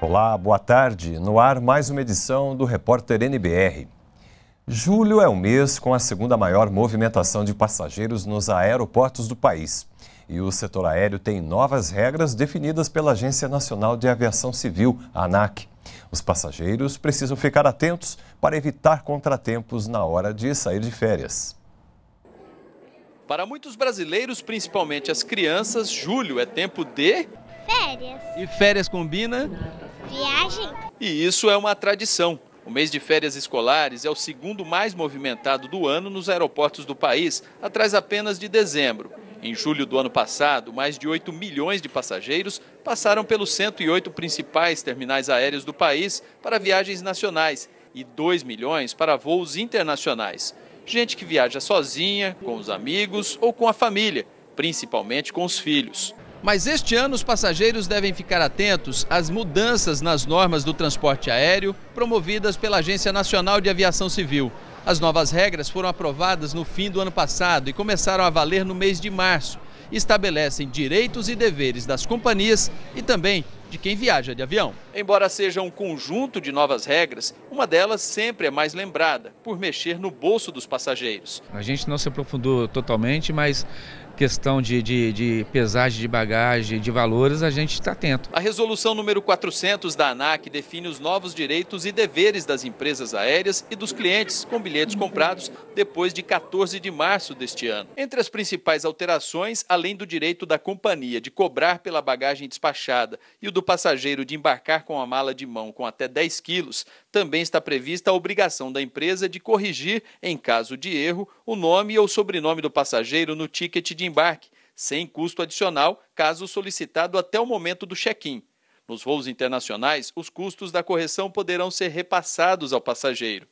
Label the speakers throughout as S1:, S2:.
S1: Olá, boa tarde. No ar, mais uma edição do Repórter NBR. Julho é o mês com a segunda maior movimentação de passageiros nos aeroportos do país. E o setor aéreo tem novas regras definidas pela Agência Nacional de Aviação Civil, ANAC. Os passageiros precisam ficar atentos para evitar contratempos na hora de sair de férias.
S2: Para muitos brasileiros, principalmente as crianças, julho é tempo de. Férias. E férias combina? Viagem. E isso é uma tradição. O mês de férias escolares é o segundo mais movimentado do ano nos aeroportos do país, atrás apenas de dezembro. Em julho do ano passado, mais de 8 milhões de passageiros passaram pelos 108 principais terminais aéreos do país para viagens nacionais e 2 milhões para voos internacionais. Gente que viaja sozinha, com os amigos ou com a família, principalmente com os filhos. Mas este ano os passageiros devem ficar atentos às mudanças nas normas do transporte aéreo promovidas pela Agência Nacional de Aviação Civil. As novas regras foram aprovadas no fim do ano passado e começaram a valer no mês de março. Estabelecem direitos e deveres das companhias e também de quem viaja de avião. Embora seja um conjunto de novas regras, uma delas sempre é mais lembrada, por mexer no bolso dos passageiros. A gente não se aprofundou totalmente, mas questão de, de, de, pesagem de bagagem, de valores, a gente está atento. A resolução número 400 da ANAC define os novos direitos e deveres das empresas aéreas e dos clientes com bilhetes comprados depois de 14 de março deste ano. Entre as principais alterações, além do direito da companhia de cobrar pela bagagem despachada e o do do passageiro de embarcar com a mala de mão com até 10 quilos, também está prevista a obrigação da empresa de corrigir, em caso de erro, o nome ou sobrenome do passageiro no ticket de embarque, sem custo adicional, caso solicitado até o momento do check-in. Nos voos internacionais, os custos da correção poderão ser repassados ao passageiro.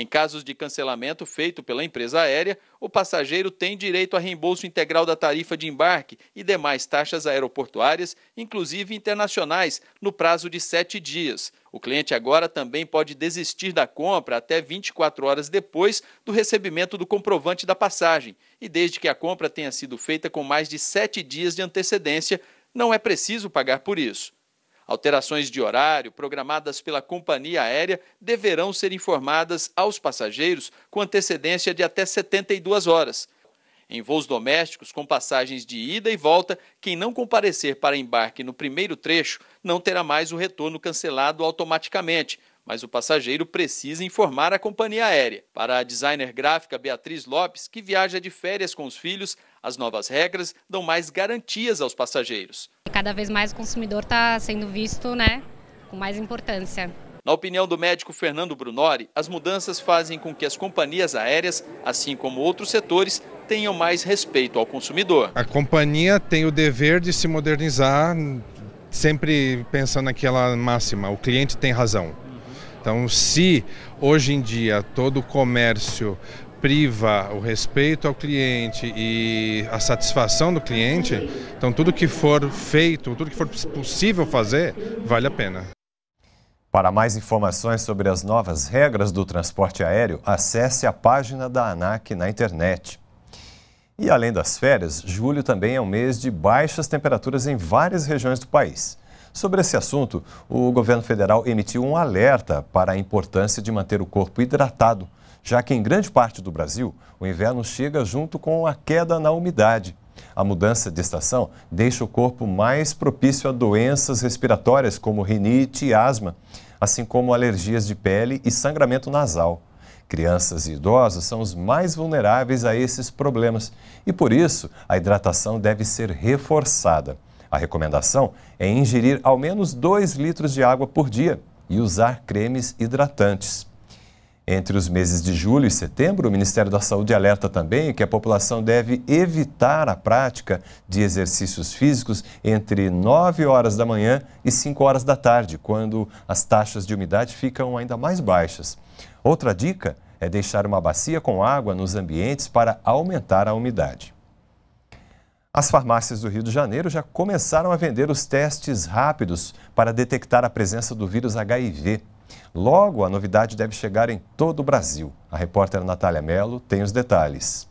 S2: Em casos de cancelamento feito pela empresa aérea, o passageiro tem direito a reembolso integral da tarifa de embarque e demais taxas aeroportuárias, inclusive internacionais, no prazo de sete dias. O cliente agora também pode desistir da compra até 24 horas depois do recebimento do comprovante da passagem, e desde que a compra tenha sido feita com mais de sete dias de antecedência, não é preciso pagar por isso. Alterações de horário programadas pela companhia aérea deverão ser informadas aos passageiros com antecedência de até 72 horas. Em voos domésticos com passagens de ida e volta, quem não comparecer para embarque no primeiro trecho não terá mais o retorno cancelado automaticamente, mas o passageiro precisa informar a companhia aérea. Para a designer gráfica Beatriz Lopes, que viaja de férias com os filhos, as novas regras dão mais garantias aos passageiros.
S1: Cada vez mais o consumidor está sendo visto né, com mais importância.
S2: Na opinião do médico Fernando Brunori, as mudanças fazem com que as companhias aéreas, assim como outros setores, tenham mais respeito ao consumidor.
S3: A companhia tem o dever de se modernizar, sempre pensando naquela máxima: o cliente tem razão. Uhum. Então, se hoje em dia todo o comércio priva o respeito ao cliente e a satisfação do cliente,
S1: então tudo que for
S3: feito, tudo que for possível fazer, vale a pena.
S1: Para mais informações sobre as novas regras do transporte aéreo, acesse a página da ANAC na internet. E além das férias, julho também é um mês de baixas temperaturas em várias regiões do país. Sobre esse assunto, o governo federal emitiu um alerta para a importância de manter o corpo hidratado já que em grande parte do Brasil o inverno chega junto com a queda na umidade. A mudança de estação deixa o corpo mais propício a doenças respiratórias como rinite e asma, assim como alergias de pele e sangramento nasal. Crianças e idosos são os mais vulneráveis a esses problemas e, por isso, a hidratação deve ser reforçada. A recomendação é ingerir ao menos 2 litros de água por dia e usar cremes hidratantes. Entre os meses de julho e setembro, o Ministério da Saúde alerta também que a população deve evitar a prática de exercícios físicos entre 9 horas da manhã e 5 horas da tarde, quando as taxas de umidade ficam ainda mais baixas. Outra dica é deixar uma bacia com água nos ambientes para aumentar a umidade. As farmácias do Rio de Janeiro já começaram a vender os testes rápidos para detectar a presença do vírus HIV. Logo, a novidade deve chegar em todo o Brasil. A repórter Natália Mello tem os detalhes.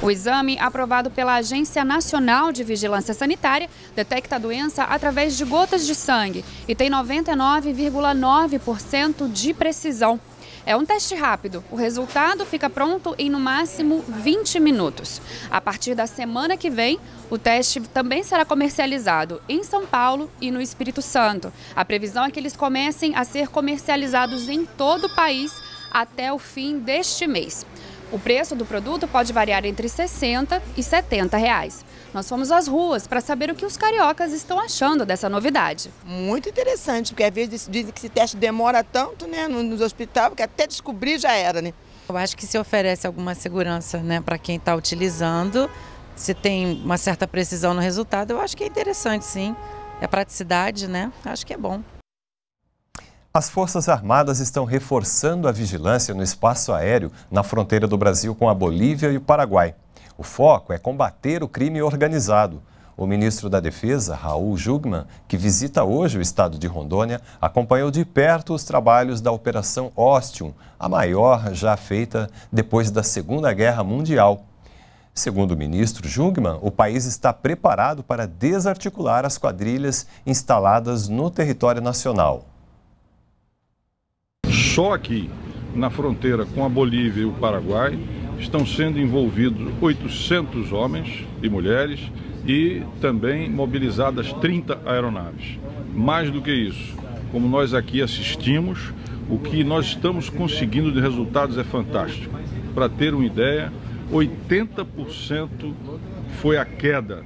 S1: O exame, aprovado pela Agência Nacional de Vigilância Sanitária, detecta a doença através de gotas de sangue e tem 99,9% de precisão. É um teste rápido. O resultado fica pronto em no máximo 20 minutos. A partir da semana que vem, o teste também será comercializado em São Paulo e no Espírito Santo. A previsão é que eles comecem a ser comercializados em todo o país até o fim deste mês. O preço do produto pode variar entre 60 e 70 reais. Nós fomos às ruas para saber o que os cariocas estão achando dessa novidade. Muito interessante, porque às vezes dizem que esse
S3: teste demora tanto né, nos hospitais, porque até descobrir já era. Né? Eu acho que se oferece alguma segurança né, para quem está utilizando, se tem uma certa precisão no resultado, eu acho que é interessante sim. É praticidade, né? Acho que é bom.
S1: As Forças Armadas estão reforçando a vigilância no espaço aéreo na fronteira do Brasil com a Bolívia e o Paraguai. O foco é combater o crime organizado. O ministro da Defesa, Raul Jugman, que visita hoje o estado de Rondônia, acompanhou de perto os trabalhos da Operação Ostium, a maior já feita depois da Segunda Guerra Mundial. Segundo o ministro Jungmann, o país está preparado para desarticular as quadrilhas instaladas no território nacional.
S3: Só aqui, na fronteira com a Bolívia e o Paraguai, estão sendo envolvidos 800 homens e mulheres e também mobilizadas 30 aeronaves. Mais do que isso, como nós aqui assistimos, o que nós estamos conseguindo de resultados é fantástico. Para ter uma ideia, 80% foi a queda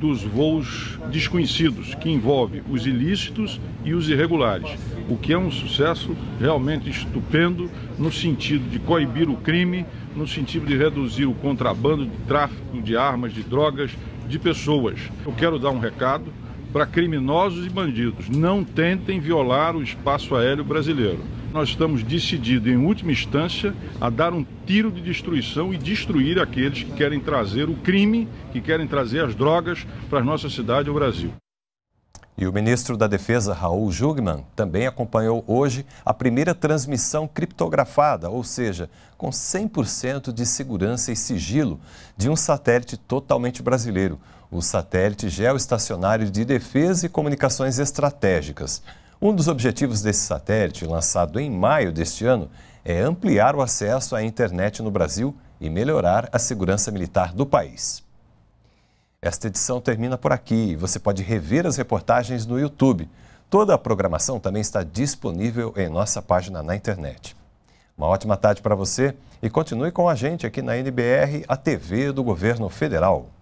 S3: dos voos desconhecidos, que envolve os ilícitos e os irregulares, o que é um sucesso realmente estupendo no sentido de coibir o crime, no sentido de reduzir o contrabando de tráfico de armas, de drogas, de pessoas. Eu quero dar um recado para criminosos e bandidos: não tentem violar o espaço aéreo brasileiro nós estamos decididos, em última instância, a dar um tiro de destruição e destruir aqueles que querem trazer o crime, que querem trazer as drogas para a nossa
S1: cidade e o Brasil. E o ministro da Defesa, Raul Jugman, também acompanhou hoje a primeira transmissão criptografada, ou seja, com 100% de segurança e sigilo, de um satélite totalmente brasileiro, o satélite geoestacionário de defesa e comunicações estratégicas. Um dos objetivos desse satélite, lançado em maio deste ano, é ampliar o acesso à internet no Brasil e melhorar a segurança militar do país. Esta edição termina por aqui. Você pode rever as reportagens no YouTube. Toda a programação também está disponível em nossa página na internet. Uma ótima tarde para você e continue com a gente aqui na NBR, a TV do Governo Federal.